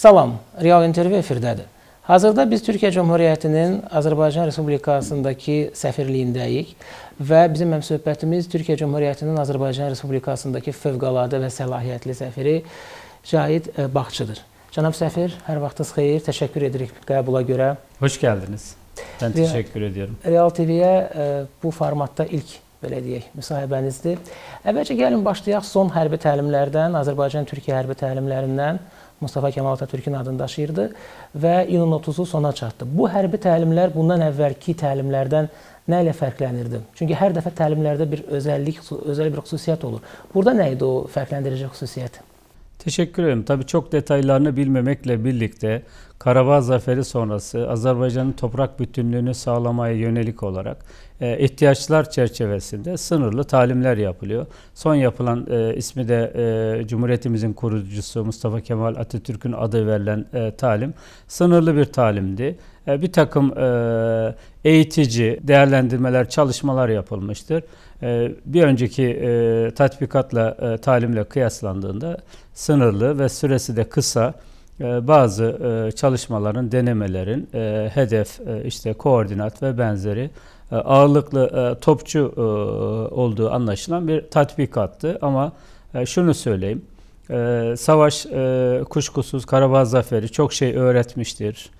Salam, Real İntervyu efirdədir. Hazırda biz Türkiyə Cümhuriyyətinin Azərbaycan Respublikasındakı səfirliyindəyik və bizim həmsöhbətimiz Türkiyə Cümhuriyyətinin Azərbaycan Respublikasındakı fövqəladə və səlahiyyətli səfiri Cahid e, Baxçıdır. Cənab səfir, hər vaxtınız xeyir. Təşəkkür edirik qəbula görə. Xoş gəldiniz. Mən təşəkkür edirəm. Real TV-yə e, bu formatda ilk belə deyək, müsahibənizdir. Əvvəlcə gəlin başlayaq son hərbi təlimlərdən, Azərbaycan-Türkiyə hərbi təlimlərindən. Mustafa Kemal Atatürkün adını daşıyırdı və iyunun 30-u sona çatdı. Bu hərbi təlimlər bundan əvvəlki təlimlərdən nə ilə fərqlənirdi? Çünki hər dəfə təlimlərdə bir özəllik, özəl bir xüsusiyyət olur. Burada nə idi o fərqləndirici xüsusiyyət? Teşekkür ederim. Tabii çok detaylarını bilmemekle birlikte Karabağ zaferi sonrası Azerbaycan'ın toprak bütünlüğünü sağlamaya yönelik olarak e, ihtiyaçlar çerçevesinde sınırlı talimler yapılıyor. Son yapılan e, ismi de e, Cumhuriyetimizin kurucusu Mustafa Kemal Atatürk'ün adı verilen e, talim sınırlı bir talimdi. E, bir takım e, eğitici değerlendirmeler, çalışmalar yapılmıştır. Ee, bir önceki e, tatbikatla, e, talimle kıyaslandığında sınırlı ve süresi de kısa e, bazı çalışmaların, denemelerin hedef, işte koordinat ve benzeri ağırlıklı topçu olduğu anlaşılan bir tatbikattı. Ama şunu söyleyeyim, savaş kuşkusuz Karabağ Zaferi çok şey öğretmiştir.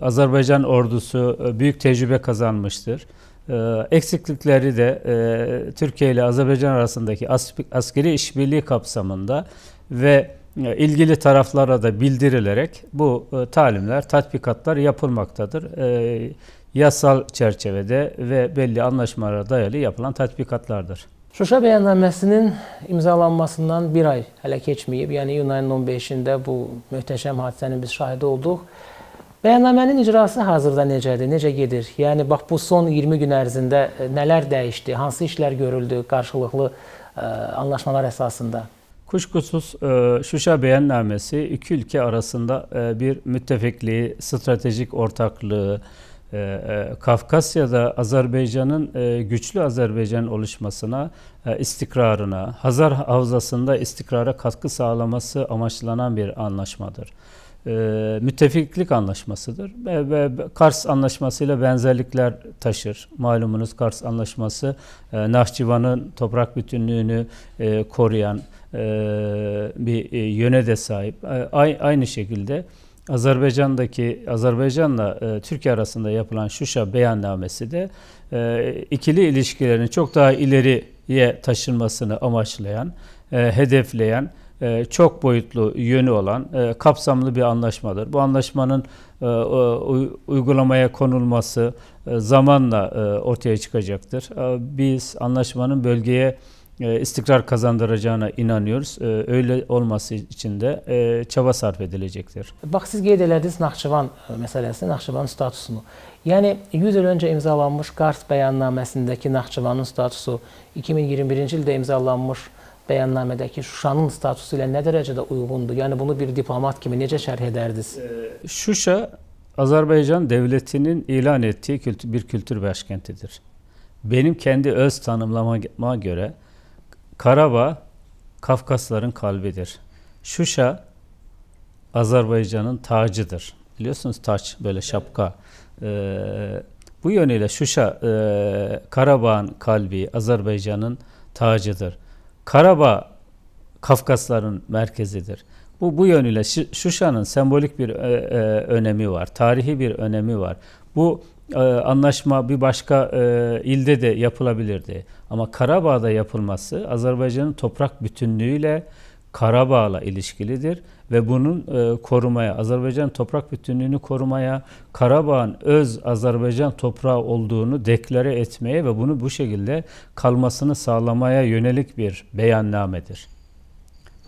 Azerbaycan ordusu büyük tecrübe kazanmıştır. Ee, eksiklikleri de e, Türkiye ile Azerbaycan arasındaki askeri işbirliği kapsamında ve e, ilgili taraflara da bildirilerek bu e, talimler, tatbikatlar yapılmaktadır. yasal çerçevede ve belli anlaşmalara dayalı yapılan tatbikatlardır. Şuşa bəyannaməsinin imzalanmasından bir ay hələ keçməyib. yani iyun ayının 15-də bu möhtəşəm hadisənin biz şahidi olduk. Bəyannamənin icrası hazırda necədir, necə gedir? Yəni, bax, bu son 20 gün ərzində e, nələr dəyişdi, hansı işler görüldü karşılıklı e, anlaşmalar əsasında? Kuşkusuz e, Şuşa Beyannaməsi iki ülke arasında bir müttefikliği, stratejik ortaklığı, Kafkasya'da Azerbaycan'ın güçlü Azerbaycan oluşmasına, istikrarına, Hazar Havzası'nda istikrara katkı sağlaması amaçlanan bir anlaşmadır e, müttefiklik anlaşmasıdır. Ve, ve Kars anlaşmasıyla benzerlikler taşır. Malumunuz Kars anlaşması e, Nahçıvan'ın toprak bütünlüğünü e, koruyan e, bir e, yöne de sahip. A, aynı şekilde Azerbaycan'daki Azerbaycan'la e, Türkiye arasında yapılan Şuşa beyannamesi de e, ikili ilişkilerin çok daha ileriye taşınmasını amaçlayan, e, hedefleyen e, çok boyutlu yönü olan e, kapsamlı bir anlaşmadır. Bu anlaşmanın e, uygulamaya konulması zamanla ortaya çıkacaktır. Biz anlaşmanın bölgeye istikrar kazandıracağına inanıyoruz. Öyle olması için de çaba sarf edilecektir. Bax siz qeyd elədiniz Naxçıvan məsələsini, Naxçıvanın statusunu. Yəni 100 il öncə imzalanmış Qars bəyannaməsindəki Naxçıvanın statusu 2021-ci ildə imzalanmış bəyannamədəki Şuşanın statüsüyle ne nə dərəcədə uyğundur? Yəni bunu bir diplomat kimi necə şərh edərdiniz? Ee, Şuşa Azərbaycan Devletinin ilan ettiği kültür, bir kültür başkentidir. Benim kendi öz tanımlamama göre Karabağ Kafkasların kalbidir. Şuşa Azerbaycan'ın tacıdır. Biliyorsunuz taç böyle şapka. Ee, bu yönüyle Şuşa e, Karabağ'ın kalbi Azerbaycan'ın tacıdır. Karabağ Kafkasların merkezidir. Bu, bu yönüyle Şuşa'nın sembolik bir e, e, önemi var, tarihi bir önemi var. Bu e, anlaşma bir başka e, ilde de yapılabilirdi. Ama Karabağ'da yapılması Azerbaycan'ın toprak bütünlüğüyle Karabağ'la ilişkilidir ve bunun e, korumaya, Azerbaycan toprak bütünlüğünü korumaya, Karabağ'ın öz Azerbaycan toprağı olduğunu deklare etmeye ve bunu bu şekilde kalmasını sağlamaya yönelik bir beyannamedir.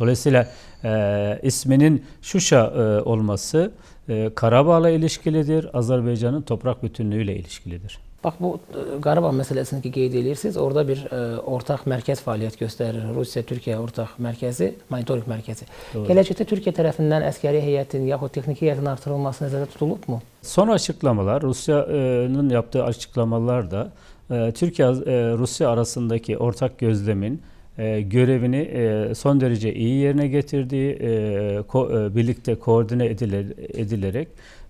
Dolayısıyla e, isminin Şuşa e, olması e, Karabağ'la ilişkilidir, Azerbaycan'ın toprak bütünlüğüyle ilişkilidir. Bax bu e, Qarabağ məsələsini ki qeyd edirsiniz. Orada bir ə, e, ortaq mərkəz fəaliyyət göstərir. Rusiya-Türkiyə ortaq mərkəzi, monitorinq mərkəzi. Gələcəkdə Türkiyə tərəfindən əskəri heyətin yaxud texniki heyətin artırılması nəzərdə tutulubmu? Son açıqlamalar, Rusiyanın yaptığı açıqlamalar da e, Türkiyə-Rusiya arasındakı ortak gözləmin görevini son derece iyi yerine getirdiği, birlikte koordine edilerek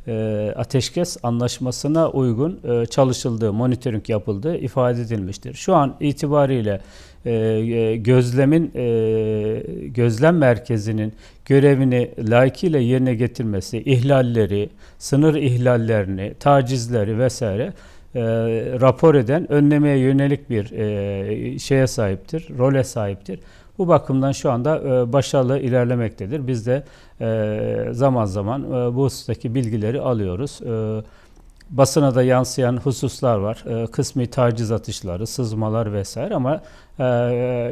E, ateşkes anlaşmasına uygun e, çalışıldığı, monitoring yapıldığı ifade edilmiştir. Şu an itibariyle e, gözlemin gözlem merkezinin görevini layıkıyla yerine getirmesi, ihlalleri, sınır ihlallerini, tacizleri vesaire e, rapor eden, önlemeye yönelik bir e, şeye sahiptir, role sahiptir. Bu bakımdan şu anda e, başarılı ilerlemektedir. Biz de e, zaman zaman e, bu husustaki bilgileri alıyoruz. E, basına da yansıyan hususlar var. kısmi taciz atışları, sızmalar vesaire ama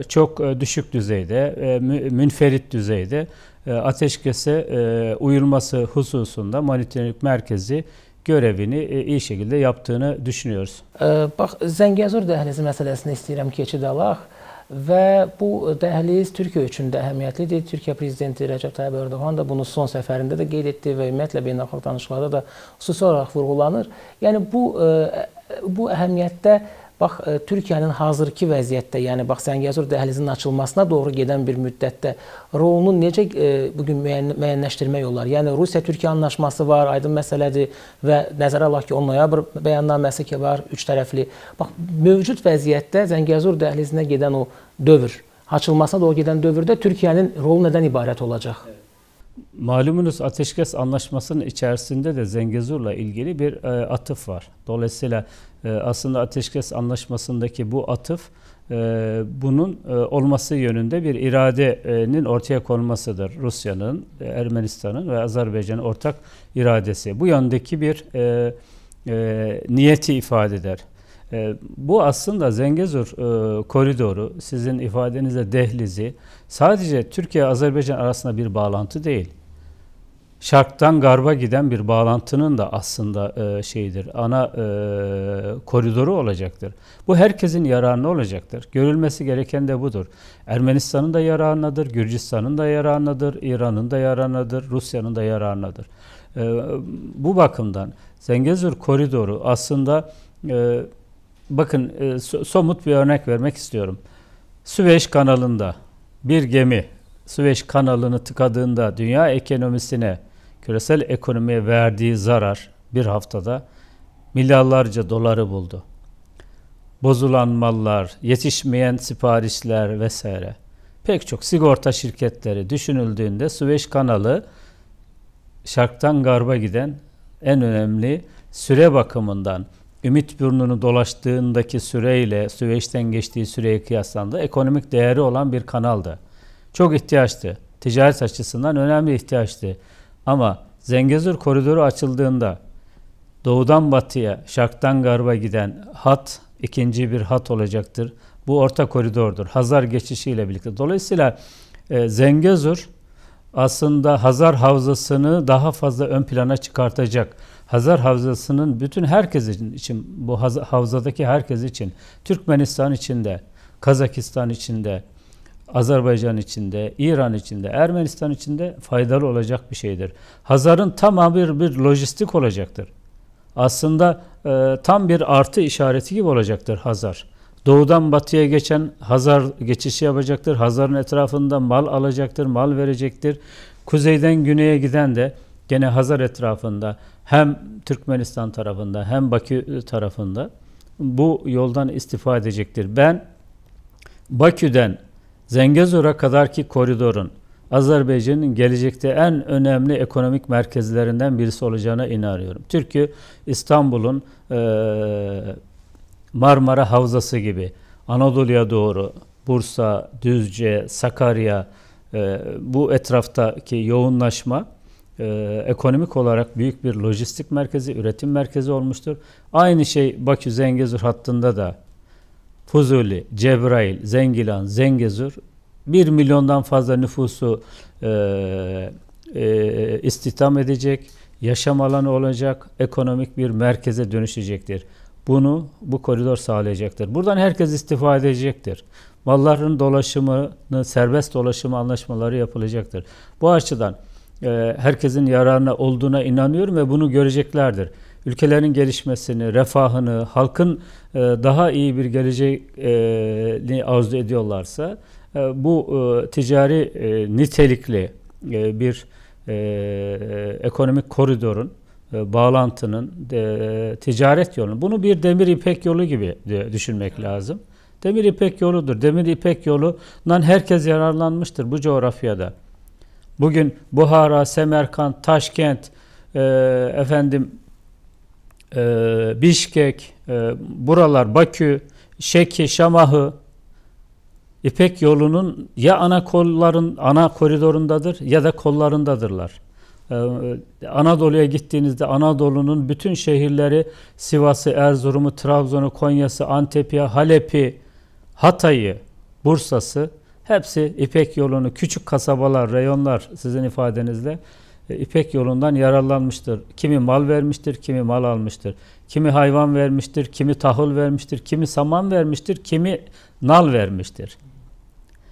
çok düşük düzeyde, münferit düzeyde e, ateşkese uyulması hususunda monitoring merkezi görevini iyi şekilde yaptığını düşünüyoruz. E, bax, Zəngəzur dəhlizə məsələsini istəyirəm keçid alaq. Və bu dəhliz Türkiyə üçün də əhəmiyyətlidir. Türkiyə prezidenti Rəcəb Tayyib Ərdoğan da bunu son səfərində də qeyd etdi və ümumiyyətlə beynəlxalq danışıqlarda da xüsusi olaraq vurğulanır. Yəni bu e, bu əhəmiyyətdə Bax, e, Türkiyənin hazırki vəziyyətdə, yəni bax Zəngəzur dəhlizinin açılmasına doğru gedən bir müddətdə rolunu necə e, bu gün müəyyən, müəyyənləşdirmək olar? Yəni Rusiya-Türkiyə anlaşması var, aydın məsələdir və nəzərə alaq ki, 10 noyabr bəyannaməsi ki var, üç tərəfli. Bax, mövcud vəziyyətdə Zəngəzur dəhlizinə gedən o dövr, açılmasına doğru gedən dövrdə Türkiyənin rolu nədən ibarət olacaq? Evet. Malumunuz ateşkes anlaşmasının içerisinde de Zengezur'la ilgili bir e, atıf var. Dolayısıyla Ee, aslında ateşkes anlaşmasındaki bu atıf e, bunun e, olması yönünde bir iradenin ortaya konmasıdır. Rusya'nın, e, Ermenistan'ın ve Azerbaycan'ın ortak iradesi. Bu yöndeki bir niyeti ifade eder. bu aslında Zengezur koridoru, sizin ifadenizde dehlizi sadece Türkiye-Azerbaycan arasında bir bağlantı değil şarktan garba giden bir bağlantının da aslında e, şeyidir, ana e, koridoru olacaktır. Bu herkesin yararına olacaktır. Görülmesi gereken de budur. Ermenistan'ın da yararınadır, Gürcistan'ın da yararınadır, İran'ın da yararınadır, Rusya'nın da yararınadır. E, bu bakımdan Zengezur koridoru aslında e, bakın e, so somut bir örnek vermek istiyorum. Süveyş kanalında bir gemi Süveyş kanalını tıkadığında dünya ekonomisine küresel ekonomiye verdiği zarar bir haftada milyarlarca doları buldu. Bozulan mallar, yetişmeyen siparişler vesaire. Pek çok sigorta şirketleri düşünüldüğünde Süveyş kanalı şarktan garba giden en önemli süre bakımından Ümit Burnu'nu dolaştığındaki süreyle Süveyş'ten geçtiği süreye kıyaslandı. Ekonomik değeri olan bir kanaldı. Çok ihtiyaçtı. Ticaret açısından önemli ihtiyaçtı. Ama Zengezur koridoru açıldığında doğudan batıya, şarktan garba giden hat ikinci bir hat olacaktır. Bu orta koridordur. Hazar geçişiyle birlikte. Dolayısıyla e, Zengezur aslında Hazar Havzası'nı daha fazla ön plana çıkartacak. Hazar Havzası'nın bütün herkes için, bu havzadaki herkes için, Türkmenistan içinde, Kazakistan içinde, Azerbaycan içinde, İran içinde, Ermenistan içinde faydalı olacak bir şeydir. Hazar'ın tamamı bir, bir lojistik olacaktır. Aslında e, tam bir artı işareti gibi olacaktır Hazar. Doğudan batıya geçen Hazar geçişi yapacaktır. Hazar'ın etrafında mal alacaktır, mal verecektir. Kuzeyden güneye giden de gene Hazar etrafında hem Türkmenistan tarafında hem Bakü tarafında bu yoldan istifa edecektir. Ben Bakü'den Zengezur'a kadarki koridorun Azerbaycan'ın gelecekte en önemli ekonomik merkezlerinden birisi olacağına inanıyorum. Türkiye, İstanbul'un e, Marmara Havzası gibi Anadolu'ya doğru Bursa, Düzce, Sakarya e, bu etraftaki yoğunlaşma e, ekonomik olarak büyük bir lojistik merkezi, üretim merkezi olmuştur. Aynı şey Bakü-Zengezur hattında da Fuzuli, Cebrail, Zengilan, Zengezur 1 milyondan fazla nüfusu e, e, istihdam edecek, yaşam alanı olacak, ekonomik bir merkeze dönüşecektir. Bunu bu koridor sağlayacaktır. Buradan herkes istifade edecektir. Malların dolaşımını, serbest dolaşımı anlaşmaları yapılacaktır. Bu açıdan e, herkesin yararına olduğuna inanıyorum ve bunu göreceklerdir ülkelerin gelişmesini, refahını, halkın e, daha iyi bir geleceğini arzu ediyorlarsa e, bu e, ticari nitelikli bir ekonomik koridorun bağlantının ticaret yolunu bunu bir demir ipek yolu gibi düşünmek lazım. Demir İpek yoludur. Demir İpek yolundan herkes yararlanmıştır bu coğrafyada. Bugün Buhara, Semerkant, Taşkent, e, efendim e, Bişkek, e, buralar Bakü, Şeki, Şamahı, İpek yolunun ya ana kolların ana koridorundadır ya da kollarındadırlar. Ee, Anadolu'ya gittiğinizde Anadolu'nun bütün şehirleri Sivas'ı, Erzurum'u, Trabzon'u, Konya'sı, Antep'i, Halep'i, Hatay'ı, Bursa'sı hepsi İpek yolunu küçük kasabalar, reyonlar sizin ifadenizle e, ipek yolundan yararlanmıştır. Kimi mal vermiştir, kimi mal almıştır. Kimi hayvan vermiştir, kimi tahıl vermiştir, kimi saman vermiştir, kimi nal vermiştir.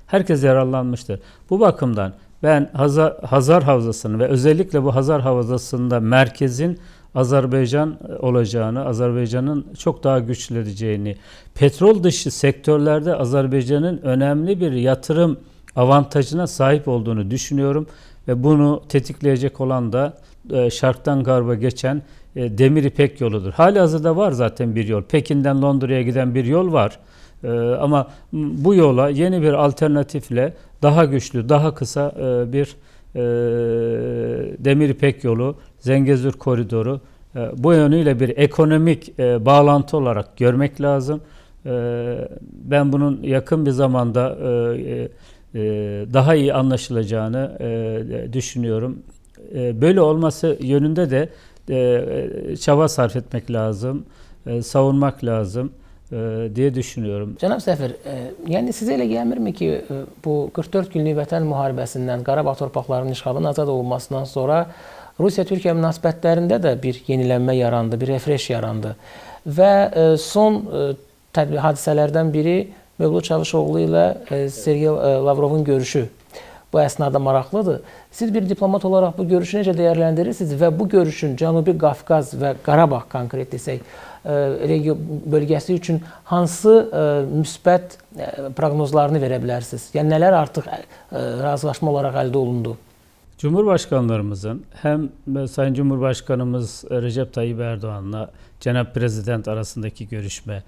Herkes yararlanmıştır. Bu bakımdan ben Hazar, Hazar Havzası'nı ve özellikle bu Hazar Havzası'nda merkezin Azerbaycan e, olacağını, Azerbaycan'ın çok daha güçleneceğini, petrol dışı sektörlerde Azerbaycan'ın önemli bir yatırım avantajına sahip olduğunu düşünüyorum ve bunu tetikleyecek olan da e, Şark'tan Garb'a geçen e, Demir ipek yoludur. Hali hazırda var zaten bir yol. Pekin'den Londra'ya giden bir yol var. E, ama bu yola yeni bir alternatifle daha güçlü, daha kısa bir Demir ipek yolu, Zengezur koridoru bu yönüyle bir ekonomik bağlantı olarak görmek lazım. ben bunun yakın bir zamanda E, daha iyi anlaşılacağını e, düşünüyorum. E, böyle olması yönünde de çaba sarf etmek lazım, savunmak lazım diye düşünüyorum. Cənab Səfir, yəni sizə elə gəlmir mi ki, bu 44 günlük vətən müharibəsindən, Qarabağ torpaqlarının işğaldan azad olunmasından sonra Rusiya-Türkiyə münasibətlərində də bir yenilənmə yarandı, bir refresh yarandı və son tədbir hadisələrdən biri Mövlud Çavuşoğlu ilə e, Sergey e, Lavrovun görüşü bu əsnada maraqlıdır. Siz bir diplomat olaraq bu görüşü necə dəyərləndirirsiniz və bu görüşün Cənubi Qafqaz və Qarabağ konkret desək, e, region bölgəsi üçün hansı müsbət proqnozlarını verə bilərsiniz? Yəni nələr artıq razılaşma olaraq əldə olundu? Cumhurbaşkanlarımızın həm Sayın Cumhurbaşkanımız Recep Tayyip Erdoğan'la Cənab Prezident arasındakı görüşmə,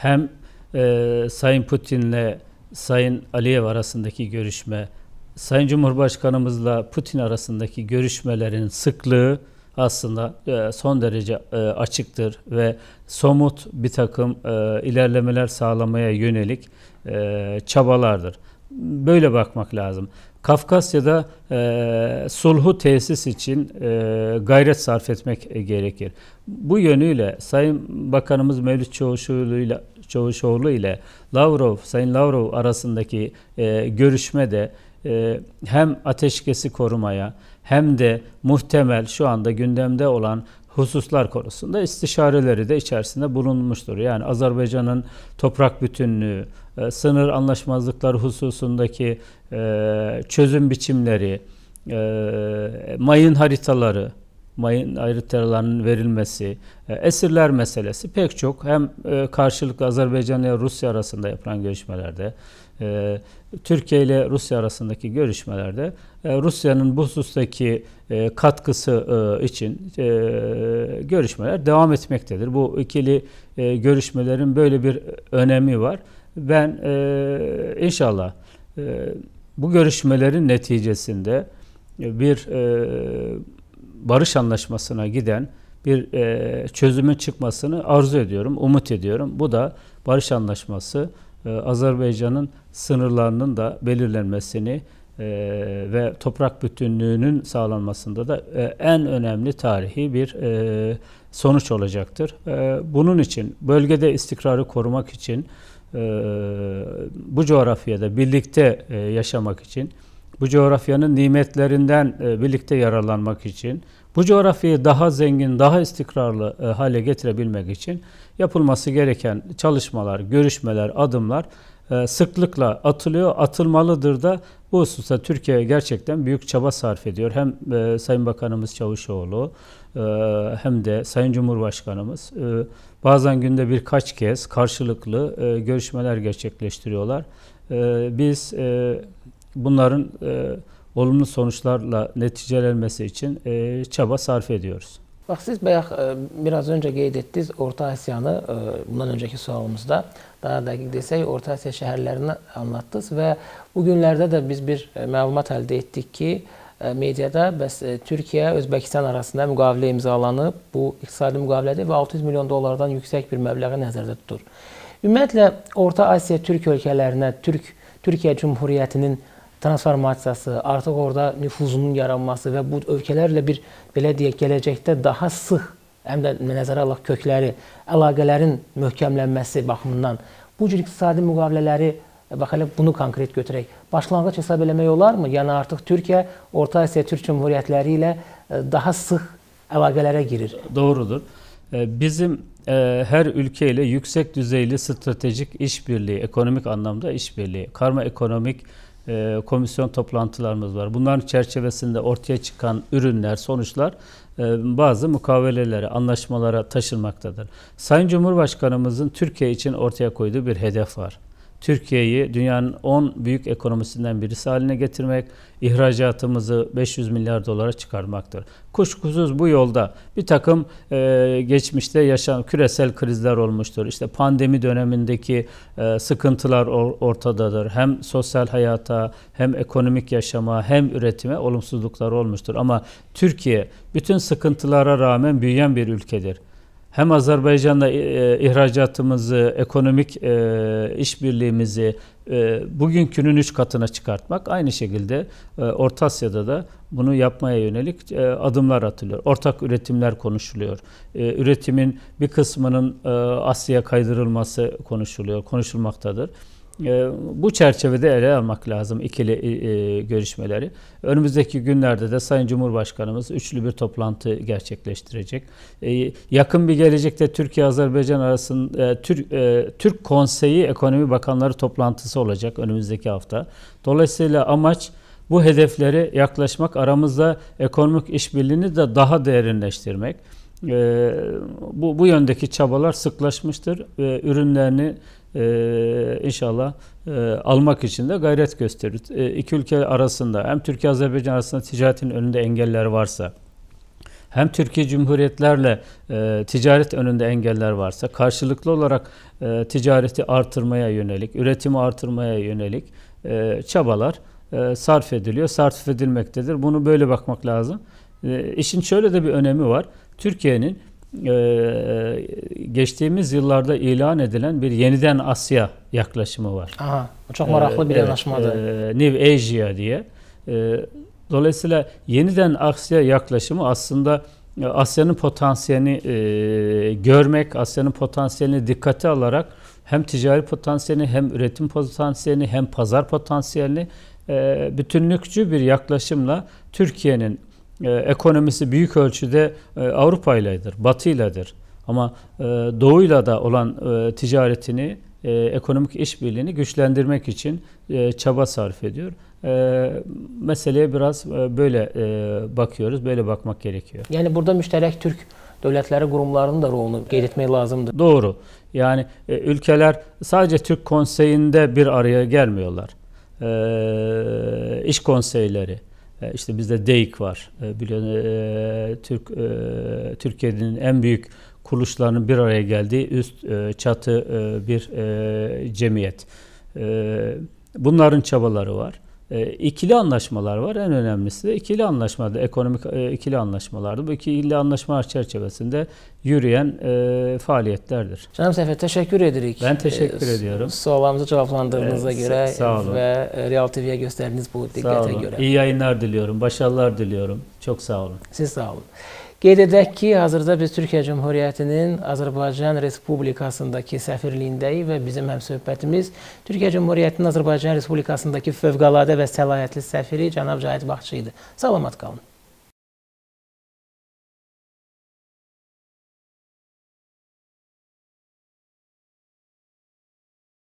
həm e, Sayın Putin'le Sayın Aliyev arasındaki görüşme, Sayın Cumhurbaşkanımızla Putin arasındaki görüşmelerin sıklığı aslında e, son derece e, açıktır ve somut bir takım e, ilerlemeler sağlamaya yönelik e, çabalardır. Böyle bakmak lazım. Kafkasya'da e, sulhu tesis için e, gayret sarf etmek e, gerekir. Bu yönüyle Sayın Bakanımız Mevlüt Çavuşoğlu ile Çavuşoğlu ile Lavrov, Sayın Lavrov arasındaki e, görüşmede e, hem ateşkesi korumaya hem de muhtemel şu anda gündemde olan hususlar konusunda istişareleri de içerisinde bulunmuştur. Yani Azerbaycan'ın toprak bütünlüğü, e, sınır anlaşmazlıkları hususundaki e, çözüm biçimleri, e, mayın haritaları, mayın ayrıtlarının verilmesi, e, esirler meselesi pek çok hem e, karşılıklı Azerbaycan ile Rusya arasında yapılan görüşmelerde, e, Türkiye ile Rusya arasındaki görüşmelerde Rusya'nın bu husustaki katkısı için görüşmeler devam etmektedir. Bu ikili görüşmelerin böyle bir önemi var. Ben inşallah bu görüşmelerin neticesinde bir barış anlaşmasına giden bir e, çözümün çıkmasını arzu ediyorum, umut ediyorum. Bu da barış anlaşması e, Azerbaycan'ın sınırlarının da belirlenmesini e, ve toprak bütünlüğünün sağlanmasında da e, en önemli tarihi bir e, sonuç olacaktır. E, bunun için bölgede istikrarı korumak için e, bu coğrafyada birlikte e, yaşamak için bu coğrafyanın nimetlerinden e, birlikte yararlanmak için, bu coğrafyayı daha zengin, daha istikrarlı e, hale getirebilmek için yapılması gereken çalışmalar, görüşmeler, adımlar e, sıklıkla atılıyor, atılmalıdır da bu hususta Türkiye gerçekten büyük çaba sarf ediyor. Hem Sayın Bakanımız Çavuşoğlu hem de Sayın Cumhurbaşkanımız bazen günde birkaç kez karşılıklı görüşmeler gerçekleştiriyorlar. Biz bunların e, olumlu sonuçlarla neticelenmesi için e, çaba sarf ediyoruz. Bax siz bayaq e, biraz öncə qeyd etdiniz Orta Asiyanı e, bundan öncəki sualımızda daha dəqiq desək Orta Asiya şəhərlərini anlattınız və bu günlərdə də biz bir e, məlumat əldə etdik ki, mediada bəs Türkiyə Özbəkistan arasında müqavilə imzalanıb. Bu iqtisadi müqavilədir və 600 milyon dollardan yüksək bir məbləği nəzərdə tutur. Ümumiyyətlə Orta Asiya Türk ölkələrinə, Türk Türkiyə Cümhuriyyətinin transformasiyası, artıq orada nüfuzunun yaranması və bu ölkələrlə bir belə deyək gələcəkdə daha sıx həm də nəzərə alaq kökləri, əlaqələrin möhkəmlənməsi baxımından bu cür iqtisadi müqavilələri e, bax hələ bunu konkret götürək. Başlanğıc hesab eləmək olarmı? Yəni artıq Türkiyə Orta Asiya Türk Cümhuriyyətləri ilə e, daha sıx əlaqələrə girir. Doğrudur. E, bizim hər ölkə ilə yüksək düzeyli stratejik işbirliyi, ekonomik anlamda işbirliyi, karma ekonomik işbirliyi e, komisyon toplantılarımız var. Bunların çerçevesinde ortaya çıkan ürünler, sonuçlar e, bazı mukavelelere, anlaşmalara taşınmaktadır. Sayın Cumhurbaşkanımızın Türkiye için ortaya koyduğu bir hedef var. Türkiye'yi dünyanın 10 büyük ekonomisinden birisi haline getirmek, ihracatımızı 500 milyar dolara çıkarmaktır. Kuşkusuz bu yolda bir takım e, geçmişte yaşanan küresel krizler olmuştur. İşte pandemi dönemindeki e, sıkıntılar or- ortadadır. Hem sosyal hayata hem ekonomik yaşama hem üretime olumsuzluklar olmuştur. Ama Türkiye bütün sıkıntılara rağmen büyüyen bir ülkedir hem Azerbaycan'da e, e, ihracatımızı, ekonomik e, işbirliğimizi e, bugünkünün üç katına çıkartmak aynı şekilde e, Orta Asya'da da bunu yapmaya yönelik e, adımlar atılıyor. Ortak üretimler konuşuluyor. E, üretimin bir kısmının e, Asya'ya kaydırılması konuşuluyor, konuşulmaktadır. Ee, bu çerçevede ele almak lazım ikili e, e, görüşmeleri. Önümüzdeki günlerde de Sayın Cumhurbaşkanımız üçlü bir toplantı gerçekleştirecek. Ee, yakın bir gelecekte Türkiye-Azerbaycan arasında e, Türk, Türk Konseyi Ekonomi Bakanları toplantısı olacak önümüzdeki hafta. Dolayısıyla amaç bu hedeflere yaklaşmak, aramızda ekonomik işbirliğini de daha derinleştirmek. Ee, bu, bu yöndeki çabalar sıklaşmıştır. Ee, ürünlerini e, inşallah e, almak için de gayret gösterir. E, iki ülke arasında hem Türkiye-Azerbaycan arasında ticaretin önünde engeller varsa, hem Türkiye Cumhuriyetlerle e, ticaret önünde engeller varsa karşılıklı olarak e, ticareti artırmaya yönelik, üretimi artırmaya yönelik e, çabalar e, sarf ediliyor, sarf edilmektedir. Bunu böyle bakmak lazım. E, işin şöyle de bir önemi var. Türkiye'nin e, geçtiğimiz yıllarda ilan edilen bir yeniden Asya yaklaşımı var. Aha, çok meraklı bir e, yanaşmadı. E, New Asia diye. E, dolayısıyla yeniden Asya yaklaşımı aslında Asya'nın potansiyelini görmek, Asya'nın potansiyelini dikkate alarak hem ticari potansiyelini, hem üretim potansiyelini, hem pazar potansiyelini e, bütünlükçü bir yaklaşımla Türkiye'nin e, ekonomisi büyük ölçüde e, Avrupa iledir, Batı iledir. Ama e, Doğu ile de olan ticaretini, ekonomik işbirliğini güçlendirmek için çaba sarf ediyor. E, meseleye biraz e, böyle e, bakıyoruz, böyle bakmak gerekiyor. Yani burada müşterek Türk devletleri qurumlarının da rolunu qeyd etmək lazımdır. Doğru. Yani e, ülkeler sadece Türk Konseyi'nde bir araya gelmiyorlar. E, iş konseyleri, e, işte bizde DEİK var. E, biliyorsun e, Türk e, Türkiye'nin en büyük kuruluşlarının bir araya geldiği üst çatı bir cemiyet. Bunların çabaları var. E, ikili anlaşmalar var. En önemlisi de ikili anlaşmada, ekonomik e, ikili anlaşmalardı. Bu ikili anlaşmalar çerçevesinde yürüyen e, faaliyetlerdir. Canım Sefer teşekkür ederiz. Ben teşekkür e, ediyorum. Sorularımızı cevaplandığınıza evet, göre sağ olun. ve e, Real TV'ye gösterdiğiniz bu dikkate göre. İyi yayınlar diliyorum, başarılar diliyorum. Çok sağ olun. Siz sağ olun. Qeyd edək ki, hazırda biz Türkiyə Cümhuriyyətinin Azərbaycan Respublikasındakı səfirliyindəyik və bizim həmsöhbətimiz Türkiyə Cümhuriyyətinin Azərbaycan Respublikasındakı fövqəladə və səlahiyyətli səfiri cənab Cahid Baxçı idi. Salamat qalın.